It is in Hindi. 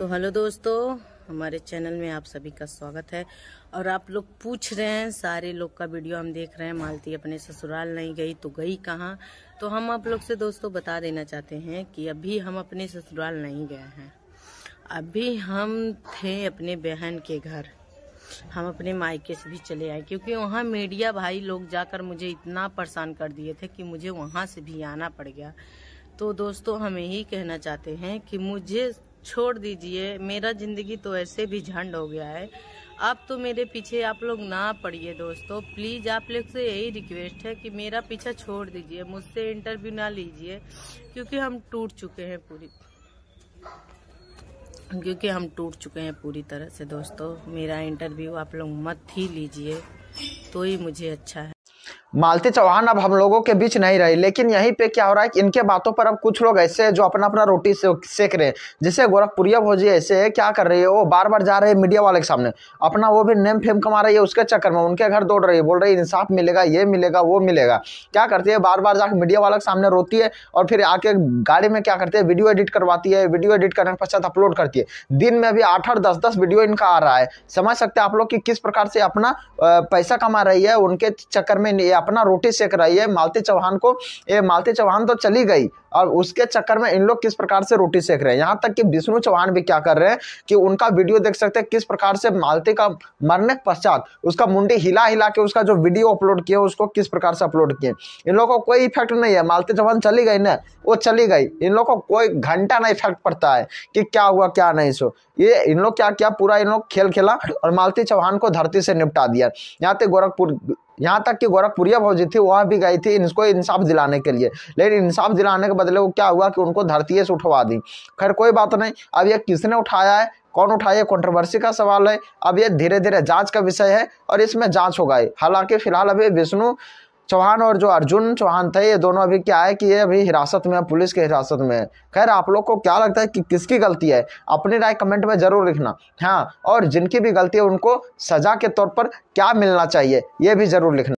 तो हेलो दोस्तों हमारे चैनल में आप सभी का स्वागत है और आप लोग पूछ रहे हैं सारे लोग का वीडियो हम देख रहे हैं मालती अपने ससुराल नहीं गई तो गई कहाँ तो हम आप लोग से दोस्तों बता देना चाहते हैं कि अभी हम अपने ससुराल नहीं गए हैं अभी हम थे अपने बहन के घर हम अपने मायके से भी चले आए क्योंकि वहाँ मीडिया भाई लोग जाकर मुझे इतना परेशान कर दिए थे कि मुझे वहाँ से भी आना पड़ गया तो दोस्तों हम यही कहना चाहते हैं कि मुझे छोड़ दीजिए मेरा ज़िंदगी तो ऐसे भी झंड हो गया है अब तो मेरे पीछे आप लोग ना पड़िए दोस्तों प्लीज़ आप लोग से यही रिक्वेस्ट है कि मेरा पीछा छोड़ दीजिए मुझसे इंटरव्यू ना लीजिए क्योंकि हम टूट चुके हैं पूरी क्योंकि हम टूट चुके हैं पूरी तरह से दोस्तों मेरा इंटरव्यू आप लोग मत ही लीजिए तो ही मुझे अच्छा है मालती चौहान अब हम लोगों के बीच नहीं रही लेकिन यहीं पे क्या हो रहा है कि इनके बातों पर अब कुछ लोग ऐसे हैं जो अपना अपना रोटी से सेक रहे हैं जैसे गोरखपुरिया भोजी ऐसे है क्या कर रही है वो बार बार जा रहे हैं मीडिया वाले के सामने अपना वो भी नेम फेम कमा रही है उसके चक्कर में उनके घर दौड़ रही है बोल रही है इंसाफ मिलेगा ये मिलेगा वो मिलेगा क्या करती है बार बार जाकर मीडिया वाले के सामने रोती है और फिर आके गाड़ी में क्या करती है वीडियो एडिट करवाती है वीडियो एडिट करने के पश्चात अपलोड करती है दिन में भी आठ आठ दस दस वीडियो इनका आ रहा है समझ सकते हैं आप लोग कि किस प्रकार से अपना पैसा कमा रही है उनके चक्कर में अपना रोटी सेक रही है मालती चौहान को ये मालती चौहान तो चली गई और उसके चक्कर में इन लोग किस प्रकार से रोटी सेक रहे हैं यहाँ तक कि विष्णु चौहान भी क्या कर रहे हैं कि उनका वीडियो देख सकते हैं किस प्रकार से मालती का मरने के पश्चात उसका मुंडी हिला हिला के उसका जो वीडियो अपलोड किया उसको किस प्रकार से अपलोड किए इन लोगों को कोई इफेक्ट नहीं है मालती चौहान चली गई ना वो चली गई इन लोग को कोई घंटा ना इफेक्ट पड़ता है कि क्या हुआ क्या नहीं सो ये इन लोग क्या किया पूरा इन लोग खेल खेला और मालती चौहान को धरती से निपटा दिया यहाँ तक गोरखपुर यहाँ तक कि गोरखपुर गुड़िया भौजी थी वहाँ भी गई थी इनको इंसाफ दिलाने के लिए लेकिन इंसाफ दिलाने के बदले वो क्या हुआ कि उनको धरती से उठवा दी खैर कोई बात नहीं अब यह किसने उठाया है कौन उठाए कंट्रोवर्सी का सवाल है अब ये धीरे धीरे जांच का विषय है और इसमें जांच हो गई हालांकि फिलहाल अभी विष्णु चौहान और जो अर्जुन चौहान थे ये दोनों अभी क्या है कि ये अभी हिरासत में है पुलिस के हिरासत में है खैर आप लोग को क्या लगता है कि किसकी गलती है अपनी राय कमेंट में जरूर लिखना हाँ और जिनकी भी गलती है उनको सजा के तौर पर क्या मिलना चाहिए ये भी जरूर लिखना